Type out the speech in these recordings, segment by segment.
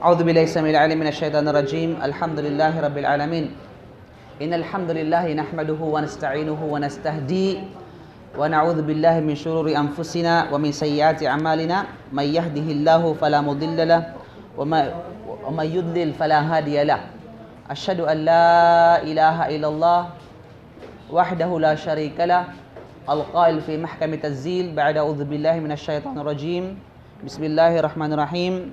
أعوذ بالله السميع العليم من الشيطان الرجيم الحمد لله رب العالمين إن الحمد لله نحمده ونستعينه ونستهديه ونعوذ بالله من شرور أنفسنا ومن سيئات أعمالنا من يهده الله فلا مضل له ومن يضلل فلا هادي له أشهد أن لا إله إلا الله وحده لا شريك له القائل في محكم تزيل بعد أعوذ بالله من الشيطان الرجيم بسم الله الرحمن الرحيم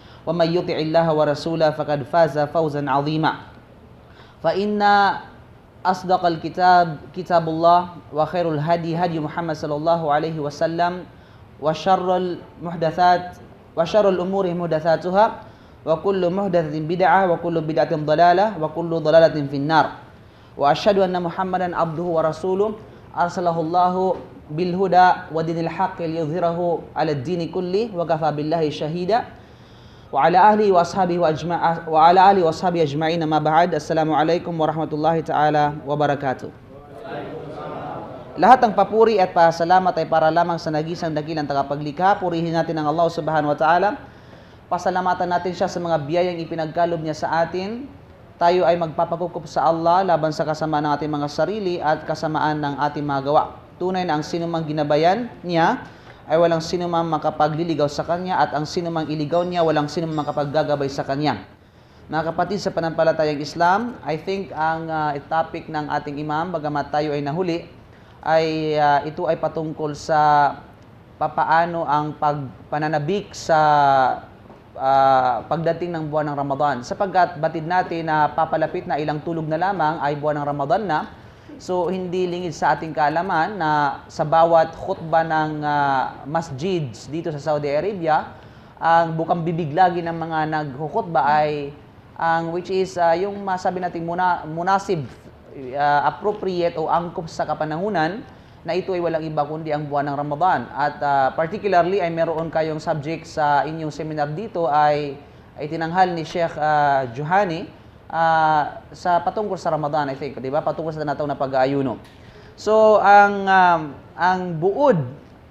ومن يطع الله ورسوله فقد فاز فوزا عظيما فإن أصدق الكتاب كتاب الله وخير الهدي هدي محمد صلى الله عليه وسلم وشر المحدثات وشر الأمور محدثاتها وكل محدثة بدعة وكل بدعة ضلالة وكل ضلالة في النار وأشهد أن محمدا عبده ورسوله أرسله الله بالهدى ودين الحق ليظهره على الدين كله وكفى بالله شهيدا وعلى آله وأصحابه وأجمع وعلى آله وأصحابه أجمعين ما بعد السلام عليكم warahmatullahi taala wabarakatuh. Lahat ng papuri at pasalamat ay para lamang sa nagisang dakilang tagapaglikha. Purihin natin ang Allah subhanahu wa ta'ala. Pasalamatan natin siya sa mga biyayang ipinagkalob niya sa atin. Tayo ay magpapakukup sa Allah laban sa kasamaan ng ating mga sarili at kasamaan ng ating mga gawa. Tunay na ang sinumang ginabayan niya ay walang sinumang makapagliligaw sa kanya at ang sinumang iligaw niya walang sinumang makapaggagabay sa kanya. Mga kapatid, sa panampalatayang Islam, I think ang uh, topic ng ating imam, bagamat tayo ay nahuli, ay uh, ito ay patungkol sa papaano ang pagpananabik sa uh, pagdating ng buwan ng Ramadan. Sapagkat batid natin na papalapit na ilang tulog na lamang ay buwan ng Ramadan na, So hindi lingid sa ating kaalaman na sa bawat khutba ng uh, masjids dito sa Saudi Arabia, ang bukang bibig lagi ng mga naghukhutba ay ang uh, which is uh, yung masabi natin muna munasib uh, appropriate o angkop sa kapanahunan na ito ay walang iba kundi ang buwan ng Ramadan. At uh, particularly ay meron kayong subject sa inyong seminar dito ay ay tinanghal ni Sheikh uh, Juhani uh, sa patungkol sa Ramadan, I think, 'di ba? Patungkol sa tinatawag na pag-aayuno. So, ang um, ang buod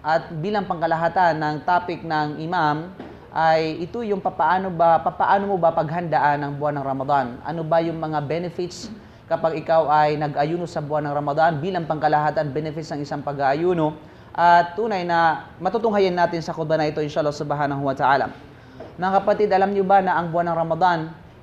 at bilang pangkalahatan ng topic ng imam ay ito yung papaano ba papaano mo ba paghandaan ang buwan ng Ramadan? Ano ba yung mga benefits kapag ikaw ay nag-ayuno sa buwan ng Ramadan bilang pangkalahatan benefits ng isang pag-aayuno at tunay na matutunghayan natin sa khutbah na ito inshallah subhanahu wa ta'ala. Mga kapatid, alam niyo ba na ang buwan ng Ramadan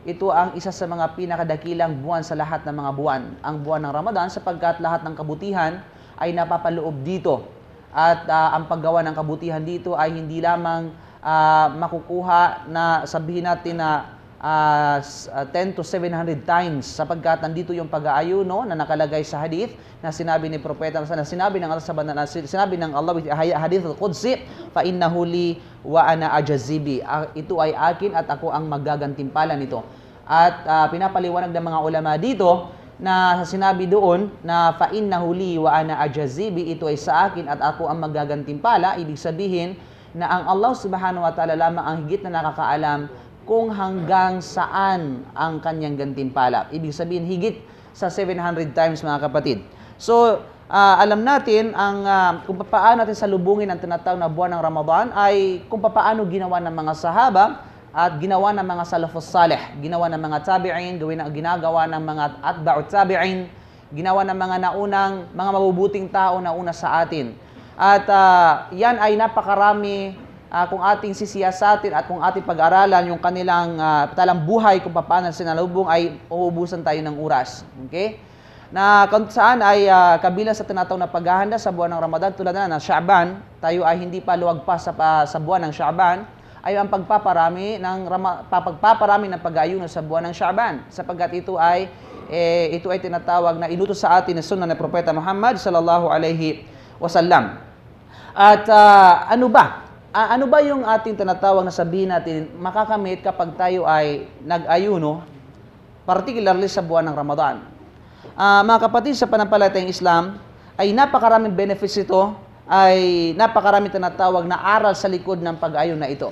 ito ang isa sa mga pinakadakilang buwan sa lahat ng mga buwan, ang buwan ng Ramadan sapagkat lahat ng kabutihan ay napapaloob dito. At uh, ang paggawa ng kabutihan dito ay hindi lamang uh, makukuha na sabihin natin na uh, ah, 10 ah, to 700 times sapagkat nandito yung pag-aayuno na nakalagay sa hadith na sinabi ni propeta na sinabi ng Allah sa na sinabi ng Allah with hadith al-Qudsi fa innahu li wa ana ajazibi uh, ito ay akin at ako ang magagantimpala nito at uh, pinapaliwanag ng mga ulama dito na sinabi doon na fa innahu li wa ana ajazibi ito ay sa akin at ako ang magagantimpala ibig sabihin na ang Allah subhanahu wa ta'ala lamang ang higit na nakakaalam kung hanggang saan ang kanyang gantimpala. Ibig sabihin, higit sa 700 times mga kapatid. So, uh, alam natin ang, uh, kung paano natin salubungin ang tinatawag na buwan ng Ramadan ay kung paano ginawa ng mga sahaba at ginawa ng mga salafus salih, ginawa ng mga tabi'in, gawin ang ginagawa ng mga atba'u tabi'in, ginawa ng mga naunang, mga mabubuting tao na una sa atin. At uh, yan ay napakarami uh, kung ating sisiyasatin at kung ating pag-aralan yung kanilang uh, talang buhay kung paano sinalubong ay uubusan tayo ng oras. Okay? Na kung saan ay uh, kabilang sa tinatawag na paghahanda sa buwan ng Ramadan tulad na ng Sha'ban, tayo ay hindi pa luwagpas sa, uh, sa buwan ng Sha'ban, ay ang pagpaparami ng pagpaparami ng pag aayuno sa buwan ng Sha'ban sapagkat ito ay eh, ito ay tinatawag na inutos sa atin ng sunna ni propeta Muhammad sallallahu alaihi wasallam. At uh, ano ba uh, ano ba yung ating tinatawag na sabihin natin makakamit kapag tayo ay nag-ayuno, particularly sa buwan ng Ramadan? Uh, mga kapatid, sa panampalatayang Islam, ay napakaraming benefits ito, ay napakaraming tinatawag na aral sa likod ng pag-ayon na ito.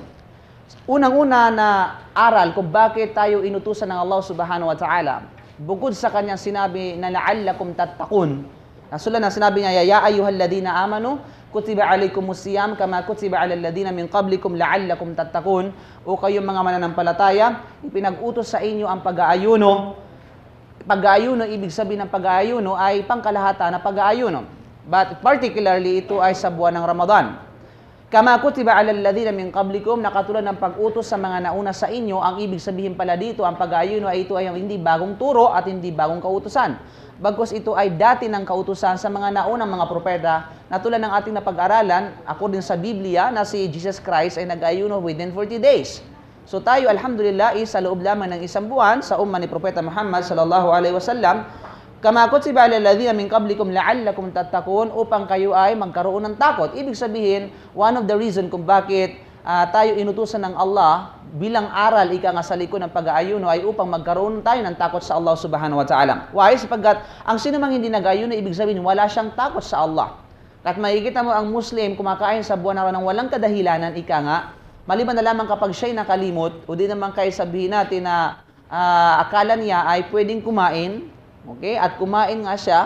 Unang-una na aral kung bakit tayo inutusan ng Allah subhanahu wa ta'ala, bukod sa kanyang sinabi na la'allakum tattakun, Nasulan na sinabi niya, Ya ayuhal ladina amanu, kutiba alaykumus siyam kama kutiba alal ladina min qablikum la'allakum tattaqun o kayong mga mananampalataya ipinag-utos sa inyo ang pag-aayuno pag-aayuno ibig sabihin ng pag-aayuno ay pangkalahatan na pag-aayuno but particularly ito ay sa buwan ng Ramadan Kama kutiba ala ladhina min qablikum, nakatulad ng pag-utos sa mga nauna sa inyo, ang ibig sabihin pala dito, ang pag-ayuno ay ito ay hindi bagong turo at hindi bagong kautusan. Bagkos ito ay dati ng kautusan sa mga naunang mga propeta na tulad ng ating napag-aralan, ako din sa Biblia na si Jesus Christ ay nag-ayuno within 40 days. So tayo, alhamdulillah, is sa loob lamang ng isang buwan sa umma ni Propeta Muhammad sallallahu alaihi wasallam, Kama kutiba alal ladhina min qablikum la'allakum tattaqun upang kayo ay magkaroon ng takot. Ibig sabihin, one of the reason kung bakit uh, tayo inutusan ng Allah bilang aral ika nga sa likod ng pag-aayuno ay upang magkaroon tayo ng takot sa Allah subhanahu wa ta'ala. Why? Sapagkat ang sino mang hindi nag aayuno ibig sabihin wala siyang takot sa Allah. At makikita mo ang Muslim kumakain sa buwan araw ng walang kadahilanan, ika nga, maliban na lamang kapag siya'y nakalimot, o di naman kaya sabihin natin na uh, akala niya ay pwedeng kumain, Okay? At kumain nga siya,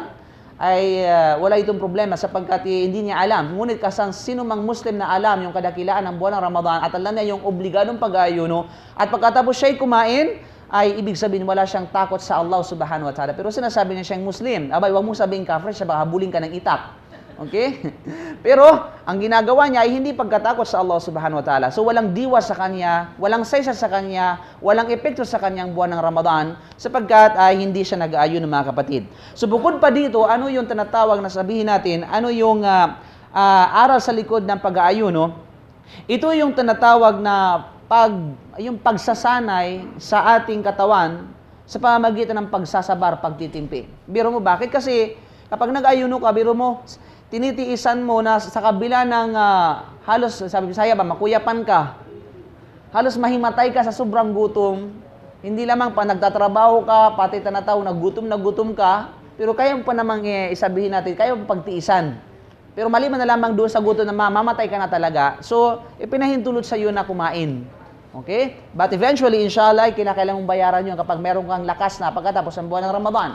ay uh, wala itong problema sapagkat hindi niya alam. Ngunit kasang sino mang Muslim na alam yung kadakilaan ng buwan ng Ramadan at alam niya yung obligadong pag-ayuno at pagkatapos siya'y kumain, ay ibig sabihin wala siyang takot sa Allah subhanahu wa ta'ala. Pero sinasabi niya siyang Muslim, abay, wag mong sabihin kafir siya, baka habulin ka ng itak. Okay? Pero, ang ginagawa niya ay hindi pagkatakot sa Allah subhanahu wa ta'ala. So, walang diwa sa kanya, walang saysa sa kanya, walang epekto sa kanyang buwan ng Ramadan, sapagkat ay hindi siya nag-aayon ng mga kapatid. So, bukod pa dito, ano yung tinatawag na sabihin natin, ano yung uh, uh, aral sa likod ng pag-aayon, no? Ito yung tinatawag na pag, yung pagsasanay sa ating katawan sa pamamagitan ng pagsasabar, pagtitimpi. Biro mo, bakit? Kasi, Kapag nag-ayuno ka, biro mo, tinitiisan mo na sa kabila ng uh, halos, sabi saya ba, makuyapan ka, halos mahimatay ka sa sobrang gutom, hindi lamang pa nagtatrabaho ka, pati tanataw, nagutom na gutom ka, pero kaya pa namang eh, isabihin natin, kaya mo pagtiisan. Pero mali na lamang doon sa gutom na mamamatay ka na talaga. So, ipinahintulot sa iyo na kumain. Okay? But eventually, inshallah, kinakailangang bayaran yun kapag meron kang lakas na pagkatapos ng buwan ng Ramadan.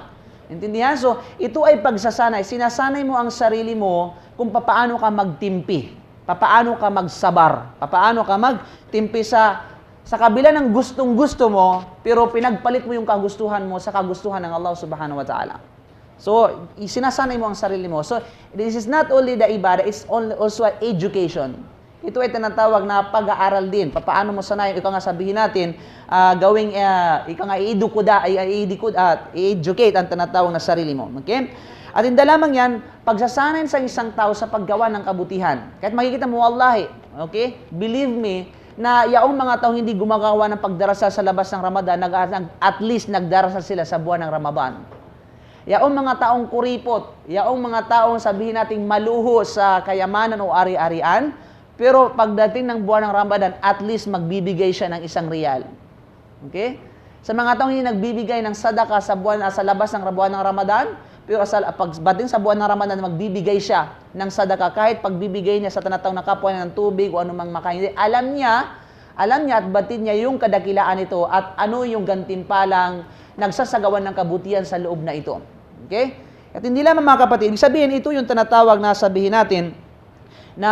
Intindihan? So, ito ay pagsasanay. Sinasanay mo ang sarili mo kung papaano ka magtimpi, papaano ka magsabar, papaano ka magtimpi sa sa kabila ng gustong-gusto mo, pero pinagpalit mo yung kagustuhan mo sa kagustuhan ng Allah Subhanahu wa Ta'ala. So, sinasanay mo ang sarili mo. So, this is not only the ibadah, it's also education. Ito ay tinatawag na pag-aaral din. Paano mo sanayin? Ikaw nga sabihin natin, uh, gawing, uh, ah, ikaw nga i-edukuda, i-educate uh, ang tinatawag na sarili mo. Okay? At hindi lamang yan, pagsasanayin sa isang tao sa paggawa ng kabutihan. Kahit makikita mo, wallahi, okay? Believe me, na yaong mga tao hindi gumagawa ng pagdarasal sa labas ng Ramadan, nag, at least nagdarasal sila sa buwan ng Ramadan. Yaong mga taong kuripot, yaong mga taong sabihin nating maluho sa kayamanan o ari-arian, pero pagdating ng buwan ng Ramadan, at least magbibigay siya ng isang real. Okay? Sa mga taong hindi nagbibigay ng sadaka sa buwan sa labas ng buwan ng Ramadan, pero sa pagdating sa buwan ng Ramadan, magbibigay siya ng sadaka kahit pagbibigay niya sa tanatang nakapwa niya ng tubig o anumang makain. Alam niya, alam niya at batid niya yung kadakilaan nito at ano yung gantimpalang nagsasagawan ng kabutihan sa loob na ito. Okay? At hindi lang mga kapatid, sabihin ito yung tinatawag na sabihin natin, na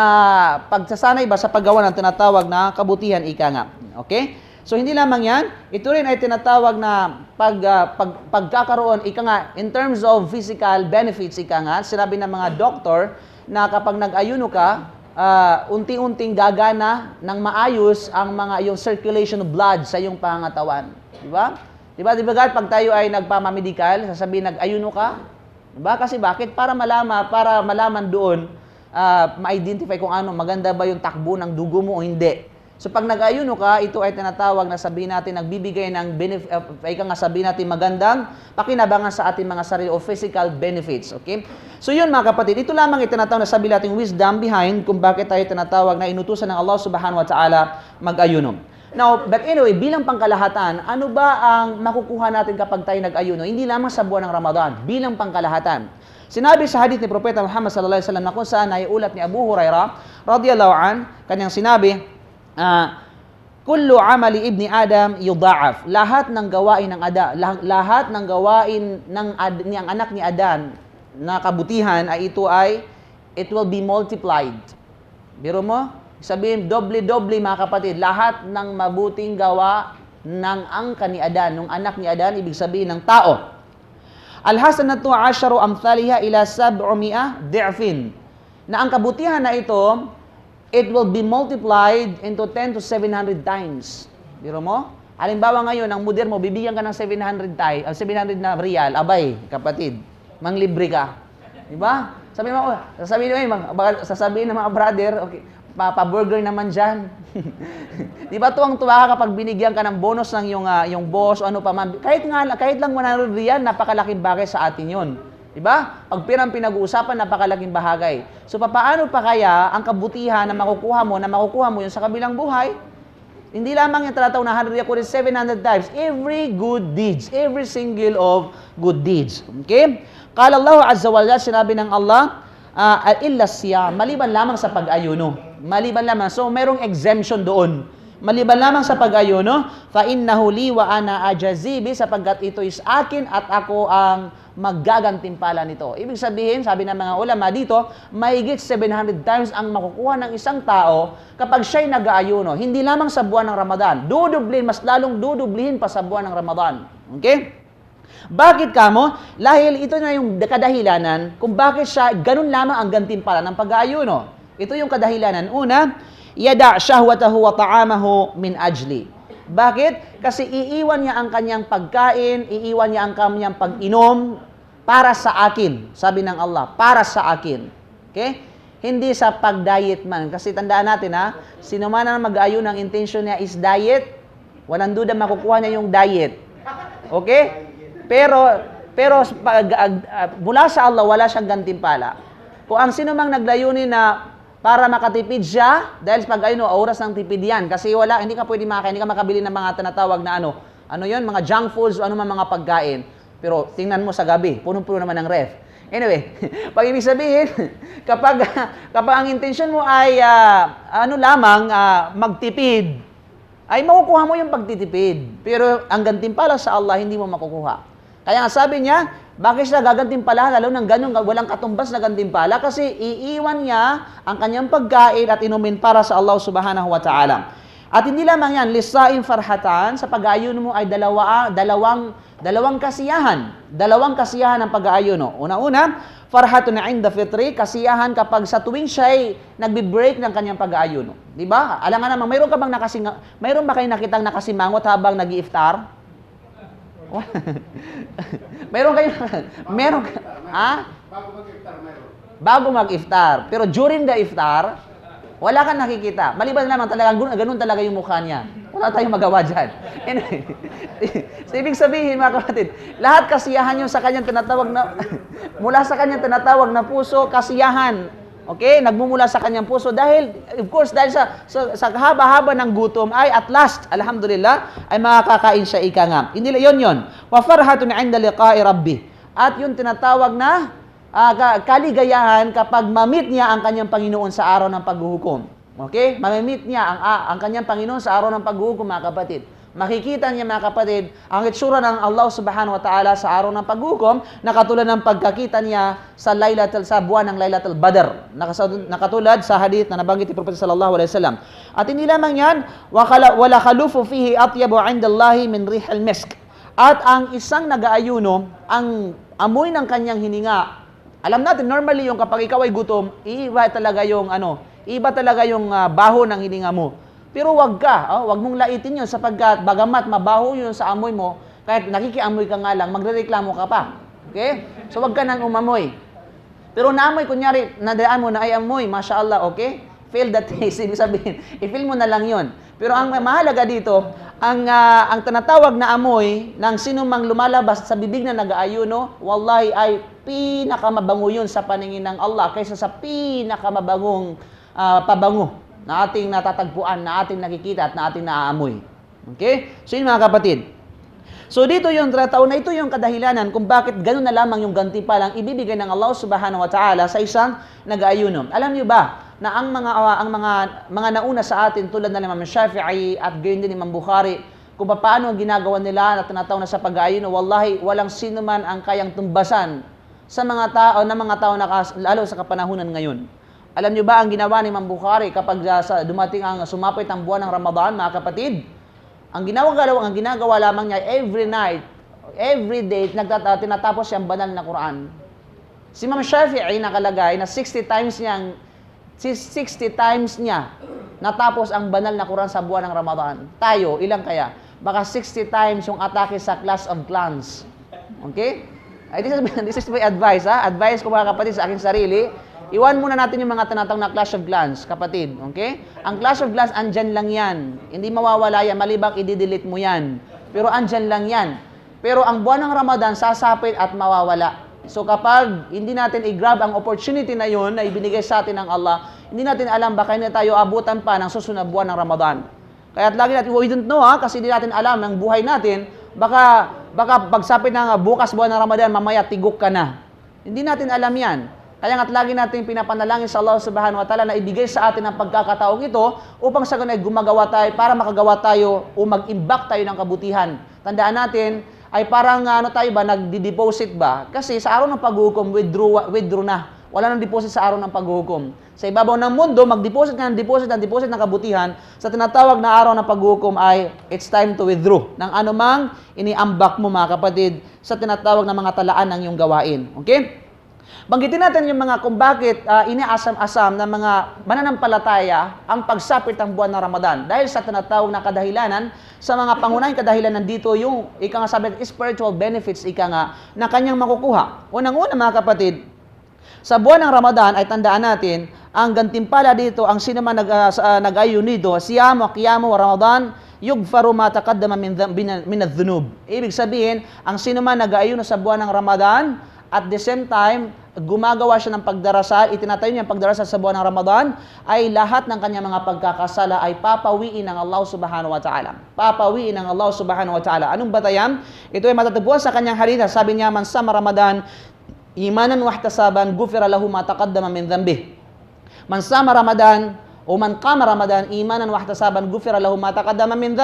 pagsasanay ba sa paggawa ng tinatawag na kabutihan ika nga. Okay? So hindi lamang 'yan, ito rin ay tinatawag na pag, uh, pag pagkakaroon ika nga in terms of physical benefits ika nga, sinabi ng mga doktor na kapag nag-ayuno ka, uh, unti-unting gagana ng maayos ang mga yung circulation of blood sa iyong pangangatawan, di ba? Di ba, di ba pag tayo ay nagpamamedikal, sasabihin nag-ayuno ka, di ba? Kasi bakit? Para malama, para malaman doon uh, ma-identify kung ano, maganda ba yung takbo ng dugo mo o hindi. So pag nag-ayuno ka, ito ay tinatawag na sabihin natin, nagbibigay ng benefit, uh, ah, nga sabihin natin magandang pakinabangan sa ating mga sarili o physical benefits. Okay? So yun mga kapatid, ito lamang itinatawag na sabihin natin wisdom behind kung bakit tayo tinatawag na inutusan ng Allah subhanahu wa ta'ala mag-ayuno. Now, but anyway, bilang pangkalahatan, ano ba ang makukuha natin kapag tayo nag-ayuno? Hindi lamang sa buwan ng Ramadan, bilang pangkalahatan. Sinabi sa hadith ni Propeta Muhammad sallallahu alaihi wasallam na kung saan ay ulat ni Abu Huraira radhiyallahu an kanyang sinabi uh, kullu amali ibni adam yudha'af lahat ng gawain ng ada lahat ng gawain ng ad, ni ang anak ni Adan na kabutihan ay ito ay it will be multiplied biro mo sabihin doble-doble mga kapatid lahat ng mabuting gawa ng angka ni Adan, ng anak ni Adan, ibig sabihin ng tao. Al-hasanatu asharu amthaliha ila sab'umi'ah di'fin. Na ang kabutihan na ito, it will be multiplied into 10 to 700 times. Biro mo? Halimbawa ngayon, ang mudir mo, bibigyan ka ng 700, tay, uh, 700 na real. Abay, kapatid, manglibre ka. Di ba? Sabi mo, sasabihin mo, eh, baka sasabihin ng mga brother, okay, Papa-burger naman dyan. di ba tuwang-tuwa ka kapag binigyan ka ng bonus ng yung, uh, yung boss o ano pa man. Kahit, nga, kahit lang 100 riyan, napakalaking bagay sa atin yun. Di ba? Pag pirang pinag-uusapan, napakalaking bahagay. So, paano pa kaya ang kabutihan na makukuha mo, na makukuha mo yun sa kabilang buhay? Hindi lamang yung talataw na 100 ko rin 700 times. Every good deeds. Every single of good deeds. Okay? Kala Allah Azza wa Jalla, sinabi ng Allah, uh, ah, illa siya, maliban lamang sa pag-ayuno. Maliban lamang. So, merong exemption doon. Maliban lamang sa pag-ayuno, fa innahu li wa ana ajazibi sapagkat ito is akin at ako ang maggagantimpala nito. Ibig sabihin, sabi ng mga ulama dito, mahigit 700 times ang makukuha ng isang tao kapag siya nag-aayuno. Hindi lamang sa buwan ng Ramadan. Dudublin, mas lalong dudublihin pa sa buwan ng Ramadan. Okay? Bakit kamo? Dahil ito na yung kadahilanan kung bakit siya ganun lamang ang gantimpala ng pag-aayuno. Ito yung kadahilanan. Una, yada shahwatahu wa ta'amahu min ajli. Bakit? Kasi iiwan niya ang kanyang pagkain, iiwan niya ang kanyang pag-inom para sa akin. Sabi ng Allah, para sa akin. Okay? Hindi sa pag-diet man. Kasi tandaan natin ha, sino man ang mag-ayon ang intention niya is diet, walang duda makukuha niya yung diet. Okay? Pero pero pag, uh, mula sa Allah, wala siyang gantimpala. Kung ang sino mang naglayunin na para makatipid siya dahil pag ano, oras ng tipid yan. Kasi wala, hindi ka pwede makakain, hindi ka makabili ng mga tinatawag na ano, ano yon mga junk foods o ano man mga pagkain. Pero tingnan mo sa gabi, punong-puno naman ng ref. Anyway, pag ibig sabihin, kapag, kapag ang intensyon mo ay uh, ano lamang, uh, magtipid, ay makukuha mo yung pagtitipid. Pero ang gantimpala sa Allah, hindi mo makukuha. Kaya nga sabi niya, bakit siya gagantimpalahan lalo ng ganun walang katumbas na gantimpala? Kasi iiwan niya ang kanyang pagkain at inumin para sa Allah subhanahu wa ta'ala. At hindi lamang yan, lisain farhatan, sa pag-aayuno mo ay dalawa, ah, dalawang, dalawang kasiyahan. Dalawang kasiyahan ang pag-aayuno. Una-una, farhatun inda fitri, kasiyahan kapag sa tuwing siya ay nagbe-break ng kanyang pag-aayuno. Di ba? Alam nga naman, mayroon ka bang nakasing, mayroon ba kayo nakitang nakasimangot habang nag-iiftar? meron kayo meron ha? Bago mag-iftar meron. Bago mag-iftar. Pero during the iftar, wala kang nakikita. Maliban naman talaga, ganun talaga yung mukha niya. Wala tayong magawa dyan. Anyway, so, ibig sabihin mga kapatid, lahat kasiyahan yung sa kanyang tinatawag na, mula sa kanyang tinatawag na puso, kasiyahan Okay, nagmumula sa kanyang puso dahil, of course, dahil sa, sa, sa haba-haba ng gutom ay at last, alhamdulillah, ay makakakain siya ika nga. Hindi yun yun. Wa farhatun inda liqa'i rabbi. At yung tinatawag na uh, kaligayahan kapag mamit niya ang kanyang Panginoon sa araw ng paghuhukom. Okay? Mamimit niya ang, uh, ang kanyang Panginoon sa araw ng paghuhukom, mga kapatid. Makikita niya mga kapatid, ang itsura ng Allah subhanahu wa ta'ala sa araw ng paghukom na katulad ng pagkakita niya sa Lailatul sa buwan ng Lailatul Badr. Nakatulad sa hadith na nabanggit ni Prophet sallallahu alaihi wasallam. At hindi lamang 'yan, wala khalufu fihi atyabu 'inda Allahi min rihal misk. At ang isang nag-aayuno ang amoy ng kanyang hininga. Alam natin normally yung kapag ikaw ay gutom, iba talaga yung ano, iba talaga yung uh, baho ng hininga mo. Pero wag ka, oh, wag mong laitin yun sapagkat bagamat mabaho yun sa amoy mo, kahit nakikiamoy ka nga lang, magrereklamo ka pa. Okay? So wag ka nang umamoy. Pero naamoy, kunyari, nadaan mo na ay amoy, mashallah, okay? Feel that taste, ibig sabihin, i-feel mo na lang yon. Pero ang mahalaga dito, ang, uh, ang tanatawag na amoy ng sinumang lumalabas sa bibig na nag-aayuno, wallahi ay pinakamabango yun sa paningin ng Allah kaysa sa pinakamabangong uh, ah, pabango na ating natatagpuan, na ating nakikita at na ating naaamoy. Okay? So yun mga kapatid. So dito yung trataon na ito yung kadahilanan kung bakit ganun na lamang yung gantipalang ibibigay ng Allah Subhanahu wa Ta'ala sa isang nag-aayuno. Alam niyo ba na ang mga uh, ang mga mga nauna sa atin tulad ng Imam Shafi'i at gayon din Imam Bukhari kung paano ang ginagawa nila at tinataw na sa pag-aayuno, wallahi walang sino man ang kayang tumbasan sa mga tao na mga tao na lalo sa kapanahunan ngayon. Alam niyo ba ang ginawa ni Imam Bukhari kapag ah, dumating ang sumapit ang buwan ng Ramadan, mga kapatid? Ang ginagawa, ang ginagawa lamang niya every night, every day, nagtata, ah, tinatapos siya ang banal na Quran. Si Imam Shafi'i nakalagay na 60 times niya 60 times niya natapos ang banal na Quran sa buwan ng Ramadan. Tayo, ilang kaya? Baka 60 times yung atake sa class of clans. Okay? This is, this is my advice, ha? Ah. Advice ko mga kapatid sa akin sarili Iwan muna natin yung mga tanatang na clash of glands, kapatid. Okay? Ang clash of glands, andyan lang yan. Hindi mawawala yan. Malibang, i-delete mo yan. Pero andyan lang yan. Pero ang buwan ng Ramadan, sasapit at mawawala. So kapag hindi natin i-grab ang opportunity na yun na ibinigay sa atin ng Allah, hindi natin alam baka hindi tayo abutan pa ng susunod buwan ng Ramadan. Kaya at lagi natin, we don't know ha, kasi hindi natin alam ang buhay natin, baka, baka pagsapit ng bukas buwan ng Ramadan, mamaya tigok ka na. Hindi natin alam yan. Kaya nga't lagi natin pinapanalangin sa Allah subhanahu wa ta'ala na ibigay sa atin ang pagkakataong ito upang sa ganay gumagawa tayo para makagawa tayo o mag-impact tayo ng kabutihan. Tandaan natin, ay parang ano tayo ba, nagdi-deposit ba? Kasi sa araw ng paghukom, withdraw, withdraw na. Wala nang deposit sa araw ng paghukom. Sa ibabaw ng mundo, mag-deposit ka ng deposit ng deposit ng kabutihan. Sa tinatawag na araw ng paghukom ay, it's time to withdraw. Nang anumang iniambak mo mga kapatid sa tinatawag na mga talaan ng iyong gawain. Okay? Banggitin natin yung mga kung bakit uh, iniasam-asam ng mga mananampalataya ang pagsapit ng buwan ng Ramadan. Dahil sa tinatawag na kadahilanan, sa mga pangunahing kadahilanan dito yung, ika nga sabi, spiritual benefits, ika nga, na kanyang makukuha. Unang-una mga kapatid, sa buwan ng Ramadan ay tandaan natin, ang gantimpala dito, ang sino man nag, uh, ah, uh, ah, nag-ayunido, siyamo, kiyamo, Ramadan, yugfaru ma taqaddama min, min, min Ibig sabihin, ang sino man nag-ayuno sa buwan ng Ramadan, at the same time, gumagawa siya ng pagdarasal, itinatayo niya ang pagdarasal sa buwan ng Ramadan, ay lahat ng kanyang mga pagkakasala ay papawiin ng Allah subhanahu wa ta'ala. Papawiin ng Allah subhanahu wa ta'ala. Anong batayan? Ito ay matatubuan sa kanyang harita. Sabi niya, man sama Ramadan, imanan wahtasaban, gufira lahu mataqaddama min dhanbih. Man sa Ramadan, o man kama Ramadan, imanan wahtasaban, gufira lahu mataqaddama min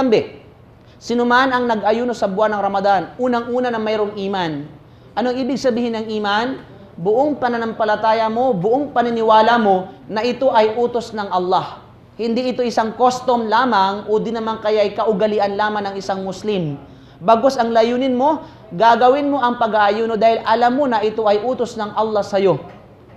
Sino man ang nag-ayuno sa buwan ng Ramadan, unang-una na mayroong iman, Anong ibig sabihin ng iman? Buong pananampalataya mo, buong paniniwala mo na ito ay utos ng Allah. Hindi ito isang custom lamang o di naman kaya ay kaugalian lamang ng isang Muslim. Bagos ang layunin mo, gagawin mo ang pag-aayuno dahil alam mo na ito ay utos ng Allah sa iyo.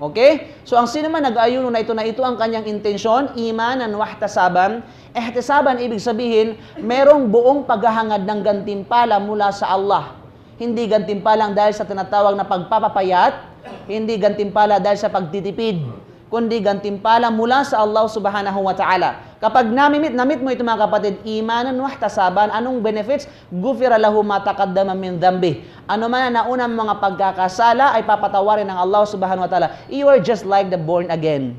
Okay? So ang sino man nag-aayuno na ito na ito ang kanyang intensyon, imanan wahtasaban, ihtisaban ibig sabihin, merong buong paghahangad ng gantimpala mula sa Allah hindi gantimpalang dahil sa tinatawag na pagpapapayat, hindi gantimpala dahil sa pagtitipid, kundi gantimpala mula sa Allah subhanahu wa ta'ala. Kapag namimit, namit mo ito mga kapatid, imanan wahtasaban, anong benefits? Gufira lahu matakaddama min dhambi. Ano man na naunang mga pagkakasala ay papatawarin ng Allah subhanahu wa ta'ala. You are just like the born again.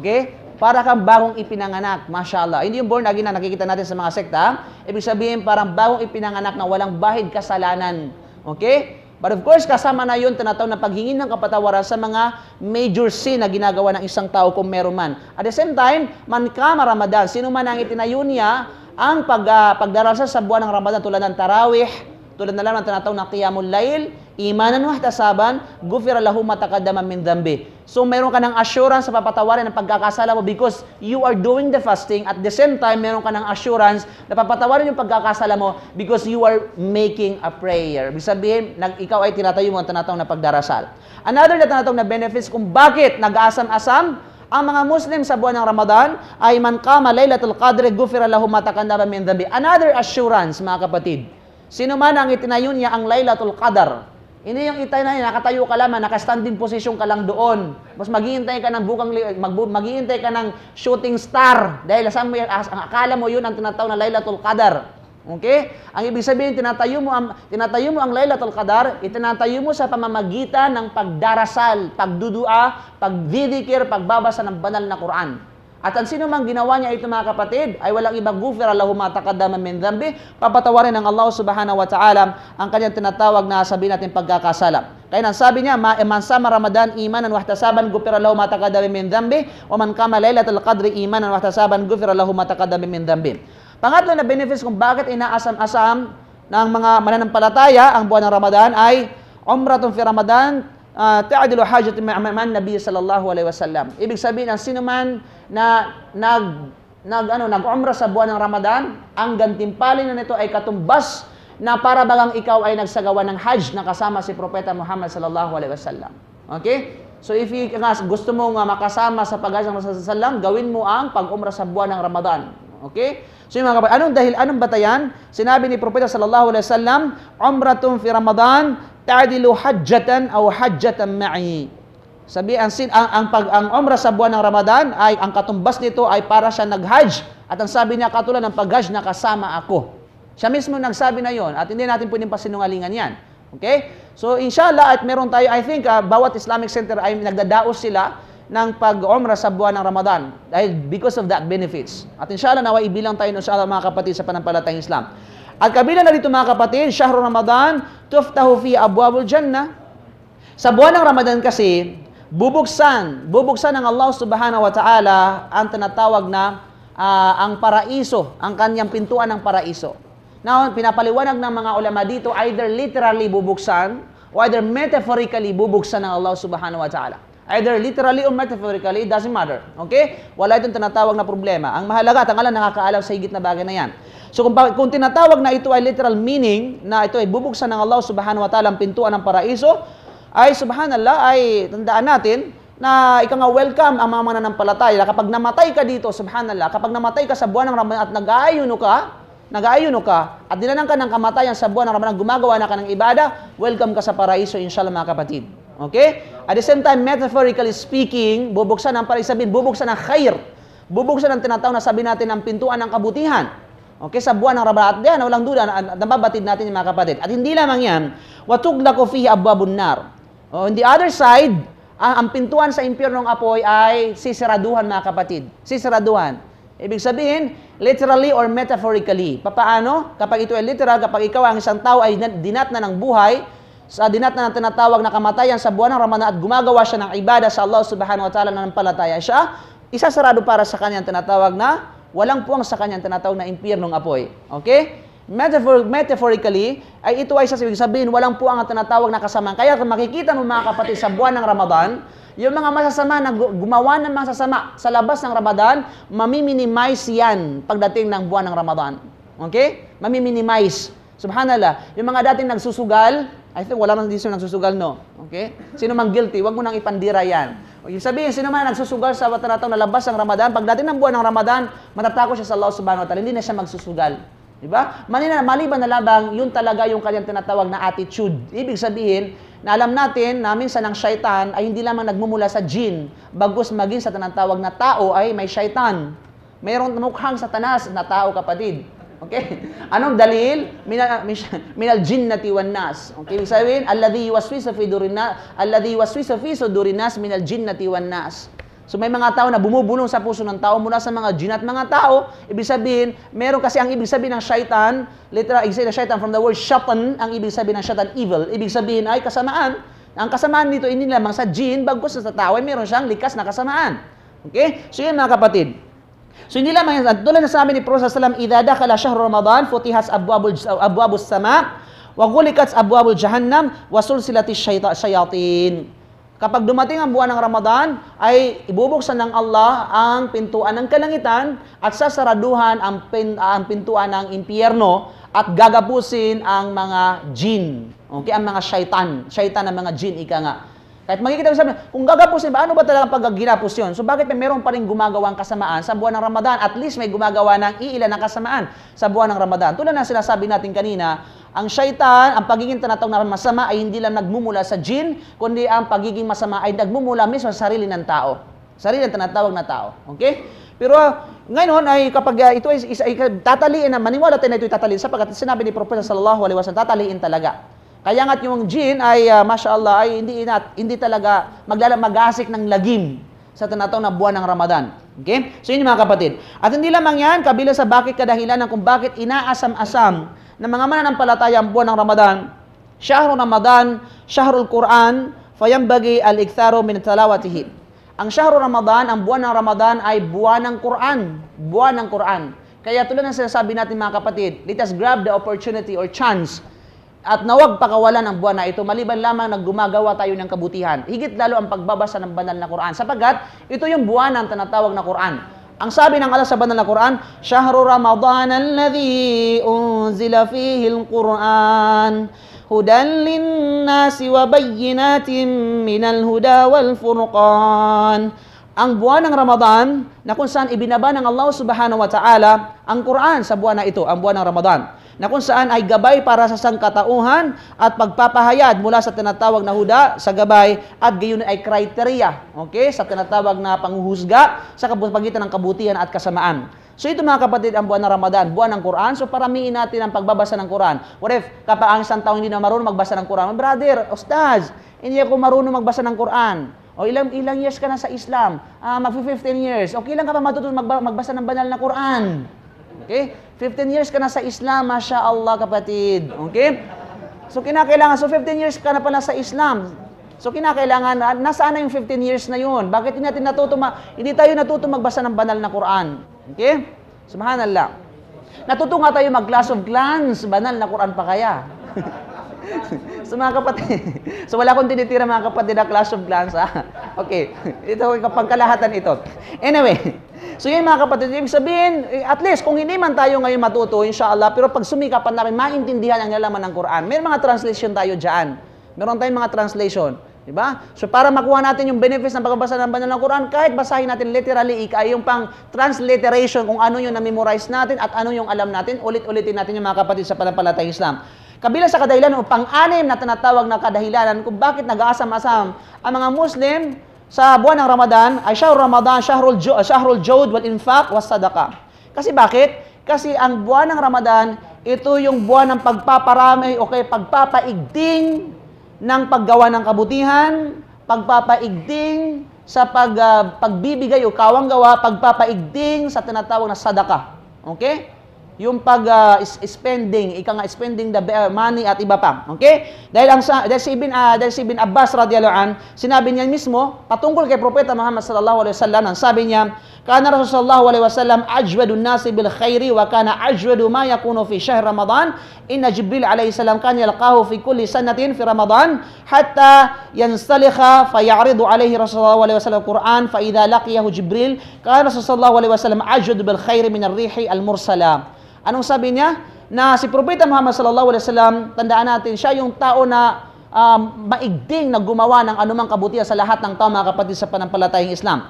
Okay? Para kang bagong ipinanganak, mashallah. Hindi yung born again na nakikita natin sa mga sekta. Ibig sabihin, parang bagong ipinanganak na walang bahid kasalanan. Okay? But of course, kasama na yun tinatawag na paghingi ng kapatawaran sa mga major sin na ginagawa ng isang tao kung meron man. At the same time, man ka Ramadan, sino man ang itinayo niya ang pag, uh, sa buwan ng Ramadan tulad ng tarawih, tulad na lang ng tinatawag na qiyamul lail, imanan wahtasaban, gufira lahu mataqaddama min dambi. So meron ka ng assurance sa papatawarin ng pagkakasala mo because you are doing the fasting at the same time meron ka ng assurance na papatawarin yung pagkakasala mo because you are making a prayer. Ibig sabihin, nag, ikaw ay tinatayo mo ang tanatong na pagdarasal. Another na tanatong na benefits kung bakit nag-asam-asam, ang mga Muslim sa buwan ng Ramadan ay man kama laylatul Qadr gufira lahu ma min dhanbi. Another assurance mga kapatid. Sino man ang itinayo niya ang laylatul Qadr, hindi yung itay na yun, nakatayo ka lang, naka-standing position ka lang doon. Mas maghihintay ka ng bukang, maghihintay ka ng shooting star. Dahil saan mo, ang akala mo yun ang tinatawag na Laylatul Qadar. Okay? Ang ibig sabihin, tinatayo mo ang, tinatayo mo ang Laylatul Qadar, itinatayo mo sa pamamagitan ng pagdarasal, pagdudua, pagdidikir, pagbabasa ng banal na Quran. At ang sino mang ginawa niya ito mga kapatid, ay walang ibang gufira Allahumma takadama min dhambi, papatawarin ng Allah subhanahu wa ta'ala ang kanyang tinatawag na sabihin natin pagkakasala. Kaya nang sabi niya, ma man sama Ramadan imanan wahtasaban gufira lahu ma min dhambi, wa man kama lailatul qadri imanan wahtasaban gufira lahu ma min dhambi. Pangatlo na benefits kung bakit inaasam-asam ng mga mananampalataya ang buwan ng Ramadan ay umratun fi Ramadan uh, ta'dilu hajat ma'aman Nabi sallallahu alaihi wasallam. Ibig sabihin ang sino man na nag nag ano nag umra sa buwan ng Ramadan, ang gantimpalin na nito ay katumbas na para bagang ikaw ay nagsagawa ng Hajj na kasama si Propeta Muhammad sallallahu alaihi wasallam. Okay? So if you, gusto mo nga ah, makasama sa pag-asa ng Rasulullah gawin mo ang pag umra sa buwan ng Ramadan. Okay? So yung mga kapatid, anong dahil, anong batayan? Sinabi ni Propeta sallallahu alaihi wasallam, umratun fi Ramadan ta'dilu hajjatan aw hajjatan ma'i. Sabi ang sin ang, ang pag ang umra sa buwan ng Ramadan ay ang katumbas nito ay para siya nag-Hajj at ang sabi niya katulad ng pag-Hajj nakasama ako. Siya mismo nagsabi na 'yon at hindi natin pwedeng pasinungalingan 'yan. Okay? So inshallah at meron tayo I think uh, bawat Islamic center ay nagdadaos sila ng pag umra sa buwan ng Ramadan dahil because of that benefits. At inshallah nawa ibilang tayo inshallah mga kapatid sa pananampalatayang Islam. At kabilang na dito mga kapatid, Shahru Ramadan, tuftahu fi abwabul jannah. Sa buwan ng Ramadan kasi, bubuksan, bubuksan ng Allah Subhanahu wa Ta'ala ang tinatawag na uh, ang paraiso, ang kanyang pintuan ng paraiso. Now, pinapaliwanag ng mga ulama dito either literally bubuksan or either metaphorically bubuksan ng Allah Subhanahu wa Ta'ala. Either literally or metaphorically, it doesn't matter. Okay? Wala itong tinatawag na problema. Ang mahalaga, tangalan nakakaalam sa higit na bagay na yan. So kung, kung tinatawag na ito ay literal meaning, na ito ay bubuksan ng Allah subhanahu wa ta'ala ang pintuan ng paraiso, ay subhanallah ay tandaan natin na ikaw nga welcome ang mga mananampalataya. Kapag namatay ka dito, subhanallah, kapag namatay ka sa buwan ng Ramadan at nag-aayuno ka, nag-aayuno ka, at dinanan ka ng kamatayan sa buwan ng Ramadan, gumagawa na ka ng ibada, welcome ka sa paraiso, inshallah mga kapatid. Okay? At the same time, metaphorically speaking, bubuksan ang paraiso, sabihin, bubuksan ang khair. Bubuksan ang tinatawag na sabi natin ang pintuan ng kabutihan. Okay, sa buwan ng Rabat. At yan, walang duda, nababatid natin yung mga kapatid. At hindi lamang yan, watuglaku fihi abwabun nar. Oh, on the other side, ang pintuan sa ng apoy ay sisiraduhan mga kapatid. Sisiraduhan. Ibig sabihin, literally or metaphorically. Papaano? Kapag ito ay literal, kapag ikaw ang isang tao ay dinat na ng buhay, sa dinat na ng tinatawag na kamatayan sa buwan ng Ramadan at gumagawa siya ng ibada sa Allah subhanahu wa ta'ala na nampalataya siya, isasarado para sa kanyang tinatawag na walang puwang sa kanyang tinatawag na impyernong apoy. Okay? Metaphor, metaphorically, ay ito ay sasabihin, sabihin, walang po ang tinatawag na kasama. Kaya makikita mo mga kapatid sa buwan ng Ramadan, yung mga masasama na gumawa ng masasama sa labas ng Ramadan, mamiminimize yan pagdating ng buwan ng Ramadan. Okay? Mamiminimize. Subhanallah, yung mga dating nagsusugal, I think wala nang dito nagsusugal, no? Okay? Sino mang guilty, wag mo nang ipandira yan. Yung sabihin, sino man nagsusugal sa watanatang na labas ng Ramadan, pagdating ng buwan ng Ramadan, matatakot siya sa Allah subhanahu wa ta'ala, hindi na siya magsusugal. Di ba? Manina, maliban na labang, yun talaga yung kanyang tinatawag na attitude. Ibig sabihin, na alam natin na minsan ang syaitan ay hindi lamang nagmumula sa jin, bagus maging sa tinatawag na tao ay may syaitan. Mayroong mukhang satanas na tao kapatid. Okay? Anong dalil? Minal, minal jin na tiwan nas. Okay? Ibig sabihin, alladhi yuwaswisa fi durinas, alladhi yuwaswisa fi sudurinas minal jin na tiwan nas. So may mga tao na bumubulong sa puso ng tao mula sa mga jin at mga tao. Ibig sabihin, meron kasi ang ibig sabihin ng shaitan, literal, ibig sabihin ng shaitan from the word shaitan, ang ibig sabihin ng shaitan, evil. Ibig sabihin ay kasamaan. Ang kasamaan dito, hindi lamang sa jin, bagkus sa tao ay meron siyang likas na kasamaan. Okay? So yan mga kapatid. So hindi lamang yan. Tulad na amin ni Prophet Sallam, Idha dakala shahru Ramadan, futihas abwabul, abwabul sama, wa gulikats abwabul jahannam, wa sulsilati shayatin. Kapag dumating ang buwan ng Ramadan, ay ibubuksan ng Allah ang pintuan ng kalangitan at sasaraduhan ang, pin, ah, ang pintuan ng impyerno at gagapusin ang mga jin. Okay, ang mga shaitan. Shaitan ng mga jin, ika nga. Kahit makikita mo sabi, kung gagapusin, ano ba talaga pag ginapos yun? So bakit may meron pa rin gumagawang kasamaan sa buwan ng Ramadan? At least may gumagawa ng iilan ng kasamaan sa buwan ng Ramadan. Tulad na sinasabi natin kanina, ang syaitan, ang pagiging tanatawag na masama ay hindi lang nagmumula sa jin, kundi ang pagiging masama ay nagmumula mismo sa sarili ng tao. Sarili ng tinatawag na tao. Okay? Pero ah, ngayon ay kapag ah, ito ay, is, ay tataliin na maniwala tayo na ito ay tataliin sapagkat sinabi ni Propeta sallallahu alaihi wasallam tataliin talaga. Kaya nga't yung jin ay uh, mashallah ay hindi inat, hindi talaga maglalamagasik ng lagim sa tinatawag na buwan ng Ramadan. Okay? So yun mga kapatid. At hindi lamang yan, kabila sa bakit kadahilan ng kung bakit inaasam-asam ng mga mananampalataya ang buwan ng Ramadan. Shahru Ramadan, Shahrul Quran, fayambagi al-iktharu min talawatihi. Ang Shahru Ramadan, ang buwan ng Ramadan ay buwan ng Quran. Buwan ng Quran. Kaya tulad ng sinasabi natin mga kapatid, let us grab the opportunity or chance at nawag pakawalan ang buwan na ito maliban lamang naggumagawa tayo ng kabutihan. Higit lalo ang pagbabasa ng banal na Quran sapagkat ito yung buwan ng tinatawag na Quran. Ang sabi ng Allah sa banal na Quran, Shahru Ramadan alladhi unzila fihi al-Quran hudan linnasi wa bayyinatin minal huda wal furqan. Ang buwan ng Ramadan na kung saan ibinaba ng Allah subhanahu wa ta'ala ang Quran sa buwan na ito, ang buwan ng Ramadan na kung saan ay gabay para sa sangkatauhan at pagpapahayad mula sa tinatawag na huda sa gabay at gayon ay kriteria okay, sa tinatawag na panghuhusga sa pagitan ng kabutihan at kasamaan. So ito mga kapatid ang buwan ng Ramadan, buwan ng Quran. So paramiin natin ang pagbabasa ng Quran. What if kapag ang isang tao hindi na marunong magbasa ng Quran? Brother, ustaz, hindi ako marunong magbasa ng Quran. O ilang ilang years ka na sa Islam? Ah, mag 15 years. O kailan ka pa matutunan magbasa ng banal na Quran. Okay? 15 years ka na sa Islam, Masya Allah kapatid. Okay? So kinakailangan, so 15 years ka na pala sa Islam. So kinakailangan, ah, nasaan na yung 15 years na yun? Bakit hindi natin natuto, ma- hindi tayo natuto magbasa ng banal na Quran? Okay? Subhanallah. Natuto nga tayo mag-glass of glance, banal na Quran pa kaya. so mga kapatid, so wala akong tinitira mga kapatid na class of glance. Ah. Okay, ito kapagkalahatan ito. Anyway, So yun mga kapatid, ibig sabihin, eh, at least kung hindi man tayo ngayon matuto, inshallah, pero pag sumikapan namin, maintindihan ang nalaman ng Quran. May mga translation tayo dyan. Meron tayong mga translation. Diba? So para makuha natin yung benefits ng pagbabasa ng banal ng Quran, kahit basahin natin literally, ika yung pang transliteration kung ano yung na-memorize natin at ano yung alam natin, ulit-ulitin natin yung mga kapatid sa panampalatay Islam. Kabila sa kadahilan o pang-anim na tinatawag na kadahilanan kung bakit nag-aasam-asam ang mga Muslim sa buwan ng Ramadan ay Shahrul Ramadan, Shahrul, jo, Shahrul Jod, wal Infaq, was sadaqa. Kasi bakit? Kasi ang buwan ng Ramadan, ito yung buwan ng pagpaparami, o kaya pagpapaigting ng paggawa ng kabutihan, pagpapaigting sa pag, uh, pagbibigay o kawanggawa, gawa, pagpapaigting sa tinatawag na sadaka. Okay? yung pag-spending, ah, ika nga, spending the money at iba pa. Okay? Dahil, ang, dahil, si, Ibn, uh, dahil si Ibn Abbas radhiyallahu an, sinabi niya mismo, patungkol kay Propeta Muhammad sallallahu alaihi wasallam, ang sabi niya, Kana Rasul sallallahu alaihi wasallam, ajwadu nasi bil khairi wa kana ajwadu ma yakunu fi shahr Ramadan. Inna Jibril alaihi salam kan yalqahu fi kulli sanatin fi Ramadan hatta yansalikha fa ya'ridu alaihi Rasul sallallahu alaihi wasallam Quran fa idha laqiyahu Jibril kana Rasul sallallahu alaihi wasallam ajwadu bil khairi min ar-rihi al-mursala. Anong sabi niya? Na si Propeta Muhammad sallallahu alaihi wasallam, tandaan natin, siya yung tao na um, maigding na gumawa ng anumang kabutihan sa lahat ng tao, mga kapatid, sa panampalatayang Islam.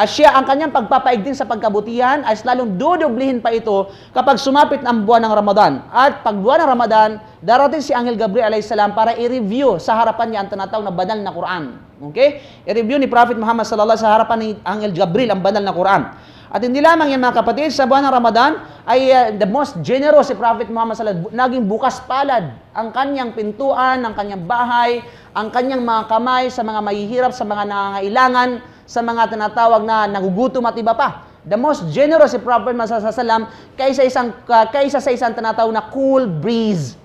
At siya, ang kanyang pagpapaigdin sa pagkabutihan ay lalong dudublihin pa ito kapag sumapit ang buwan ng Ramadan. At pag buwan ng Ramadan, darating si Angel Gabriel alaihi salam para i-review sa harapan niya ang tinatawag na banal na Quran. Okay? I-review ni Prophet Muhammad sallallahu alaihi sa harapan ni Angel Gabriel ang banal na Quran. At hindi lamang yan mga kapatid, sa buwan ng Ramadan ay uh, the most generous si Prophet Muhammad sallallahu naging bukas palad ang kanyang pintuan, ang kanyang bahay, ang kanyang mga kamay sa mga mahihirap, sa mga nangangailangan, sa mga tinatawag na nagugutom at iba pa the most generous si Prophet Masasalam kaysa isang uh, kaysa sa isang tinatawag na cool breeze.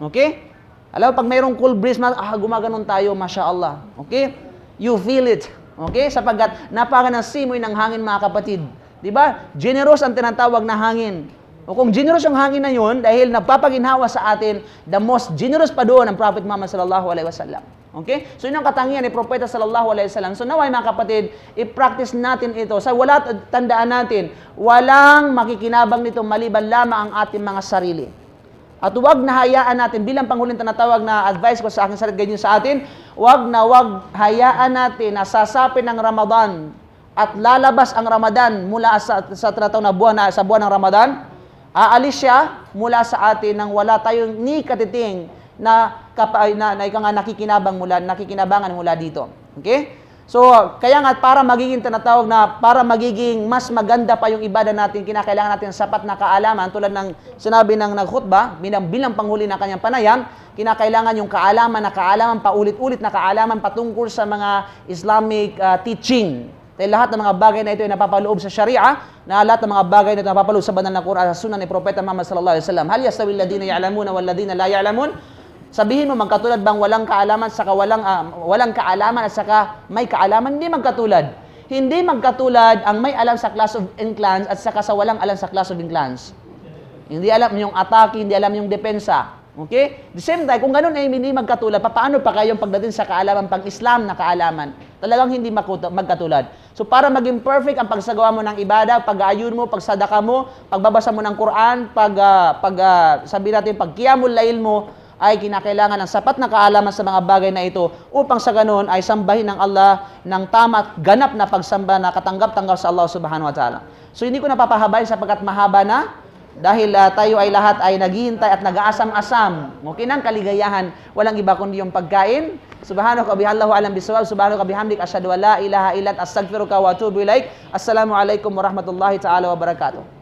Okay? Alam, pag mayroong cool breeze, ah, gumaganon tayo, mashallah. Okay? You feel it. Okay? Sapagkat napakanasimoy ng hangin, mga kapatid. Di ba? Generous ang tinatawag na hangin. O kung generous yung hangin na yun, dahil napapaginhawa sa atin, the most generous pa doon ang Prophet Muhammad sallallahu alaihi wasallam. Okay? So yun ang katangian ni Propeta sallallahu alaihi wasallam. So naway mga kapatid, i-practice natin ito. Sa wala, tandaan natin, walang makikinabang nito maliban lamang ang ating mga sarili. At huwag na hayaan natin, bilang panghuling tanatawag na advice ko sa aking sarili, ganyan sa atin, huwag na huwag hayaan natin na sasapin ng Ramadan at lalabas ang Ramadan mula sa, sa tinatawag na buwan, na, sa buwan ng Ramadan, aalis siya mula sa atin nang wala tayong ni katiting na, na, na, na, na nakikinabang mula, nakikinabangan mula dito. Okay? So, kaya nga para magiging tinatawag na para magiging mas maganda pa yung ibada natin, kinakailangan natin sapat na kaalaman tulad ng sinabi ng nagkhutba, bilang, bilang panghuli ng kanyang panayam, kinakailangan yung kaalaman na paulit-ulit na patungkol sa mga Islamic uh, teaching. Dahil lahat ng mga bagay na ito ay napapaloob sa sharia, na lahat ng mga bagay na ito napapaloob sa banal na Quran, sa sunan ni Propeta Muhammad sallallahu alaihi wasallam. Hal yastawil ladina ya'lamuna wal ladina la ya'lamun? Sabihin mo magkatulad bang walang kaalaman sa walang uh, walang kaalaman at saka may kaalaman? Hindi magkatulad. Hindi magkatulad ang may alam sa class of inclines at saka sa walang alam sa class of inclines. Hindi alam yung atake, hindi alam yung depensa. Okay? The same time, kung ganun ay eh, hindi magkatulad, paano pa kayong pagdating sa kaalaman pang-Islam na kaalaman? Talagang hindi magkatulad. So para maging perfect ang pagsagawa mo ng ibada, pag-aayun mo, pagsadaka mo, pagbabasa mo ng Quran, pag, uh, pag uh, sabi natin, pagkiyamul lail mo, ay kinakailangan ng sapat na kaalaman sa mga bagay na ito upang sa ganoon ay sambahin ng Allah ng tama at ganap na pagsamba na katanggap-tanggap sa Allah subhanahu wa ta'ala. So hindi ko napapahabay sapagkat mahaba na dahil uh, tayo ay lahat ay naghihintay at nag-aasam-asam. Okay nang kaligayahan, walang iba kundi yung pagkain. Subhanaka bihallahu alam bisawab, subhanaka bihamdik, asyadu wa la ilaha ilat, astagfiruka wa atubu ilaik. Assalamu Assalamualaikum warahmatullahi ta'ala wabarakatuh.